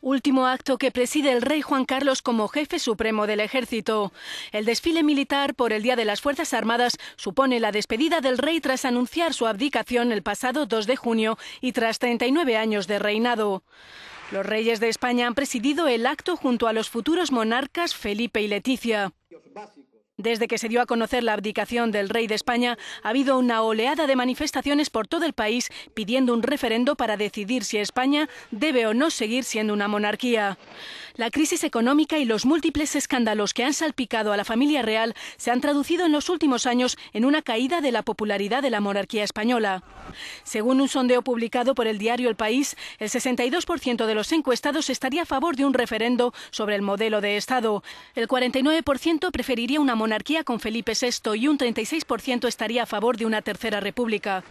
último acto que preside el rey Juan Carlos como jefe supremo del ejército. El desfile militar por el Día de las Fuerzas Armadas supone la despedida del rey tras anunciar su abdicación el pasado 2 de junio y tras 39 años de reinado. Los reyes de España han presidido el acto junto a los futuros monarcas Felipe y Leticia. Desde que se dio a conocer la abdicación del rey de España, ha habido una oleada de manifestaciones por todo el país pidiendo un referendo para decidir si España debe o no seguir siendo una monarquía. La crisis económica y los múltiples escándalos que han salpicado a la familia real se han traducido en los últimos años en una caída de la popularidad de la monarquía española. Según un sondeo publicado por el diario El País, el 62% de los encuestados estaría a favor de un referendo sobre el modelo de Estado. El 49% preferiría una monarquía con Felipe VI y un 36% estaría a favor de una tercera república.